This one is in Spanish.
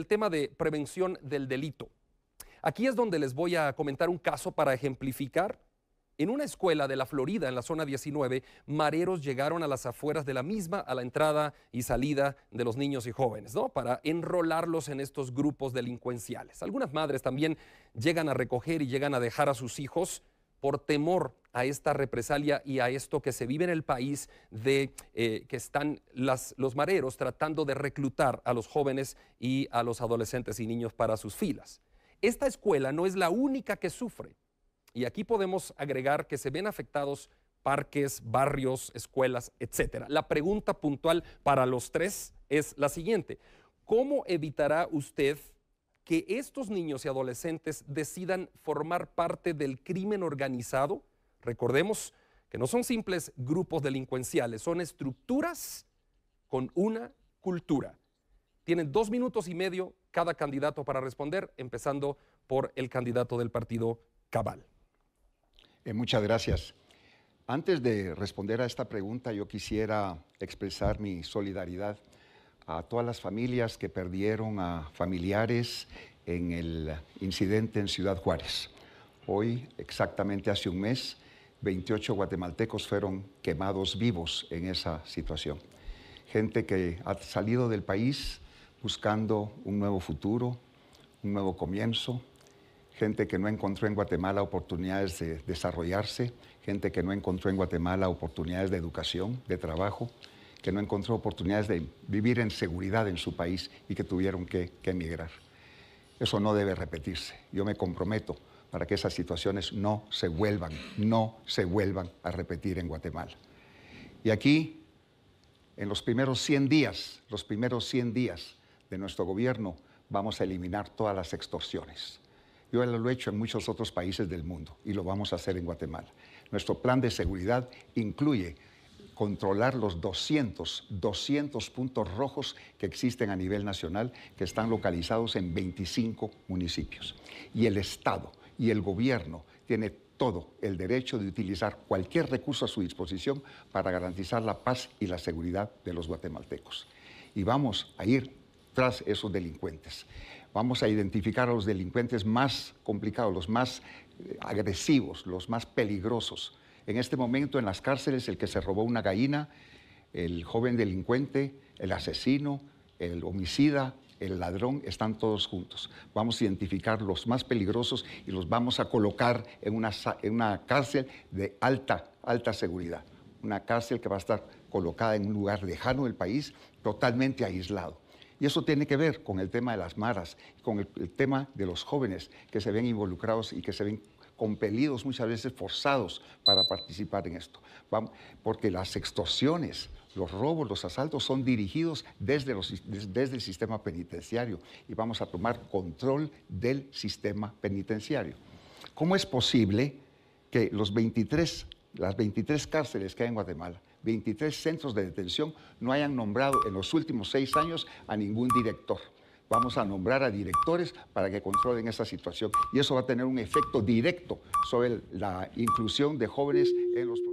el tema de prevención del delito. Aquí es donde les voy a comentar un caso para ejemplificar. En una escuela de la Florida, en la zona 19, mareros llegaron a las afueras de la misma, a la entrada y salida de los niños y jóvenes, ¿no? Para enrolarlos en estos grupos delincuenciales. Algunas madres también llegan a recoger y llegan a dejar a sus hijos por temor a esta represalia y a esto que se vive en el país de eh, que están los mareros tratando de reclutar a los jóvenes y a los adolescentes y niños para sus filas. Esta escuela no es la única que sufre. Y aquí podemos agregar que se ven afectados parques, barrios, escuelas, etc. La pregunta puntual para los tres es la siguiente. ¿Cómo evitará usted que estos niños y adolescentes decidan formar parte del crimen organizado Recordemos que no son simples grupos delincuenciales, son estructuras con una cultura. Tienen dos minutos y medio cada candidato para responder, empezando por el candidato del partido Cabal. Eh, muchas gracias. Antes de responder a esta pregunta, yo quisiera expresar mi solidaridad a todas las familias que perdieron a familiares en el incidente en Ciudad Juárez. Hoy, exactamente hace un mes, 28 guatemaltecos fueron quemados vivos en esa situación. Gente que ha salido del país buscando un nuevo futuro, un nuevo comienzo, gente que no encontró en Guatemala oportunidades de desarrollarse, gente que no encontró en Guatemala oportunidades de educación, de trabajo, que no encontró oportunidades de vivir en seguridad en su país y que tuvieron que, que emigrar. Eso no debe repetirse. Yo me comprometo para que esas situaciones no se vuelvan, no se vuelvan a repetir en Guatemala. Y aquí, en los primeros 100 días, los primeros 100 días de nuestro gobierno, vamos a eliminar todas las extorsiones. Yo lo he hecho en muchos otros países del mundo y lo vamos a hacer en Guatemala. Nuestro plan de seguridad incluye controlar los 200, 200 puntos rojos que existen a nivel nacional, que están localizados en 25 municipios. Y el Estado y el gobierno tiene todo el derecho de utilizar cualquier recurso a su disposición para garantizar la paz y la seguridad de los guatemaltecos. Y vamos a ir tras esos delincuentes. Vamos a identificar a los delincuentes más complicados, los más eh, agresivos, los más peligrosos. En este momento en las cárceles el que se robó una gallina, el joven delincuente, el asesino, el homicida, el ladrón están todos juntos. Vamos a identificar los más peligrosos y los vamos a colocar en una, en una cárcel de alta, alta seguridad. Una cárcel que va a estar colocada en un lugar lejano del país, totalmente aislado. Y eso tiene que ver con el tema de las maras, con el tema de los jóvenes que se ven involucrados y que se ven compelidos, muchas veces forzados para participar en esto. porque las extorsiones, los robos, los asaltos son dirigidos desde, desde el sistema penitenciario y vamos a tomar control del sistema penitenciario. ¿Cómo es posible que los 23, las 23 cárceles que hay en Guatemala, 23 centros de detención, no hayan nombrado en los últimos seis años a ningún director? vamos a nombrar a directores para que controlen esa situación y eso va a tener un efecto directo sobre la inclusión de jóvenes en los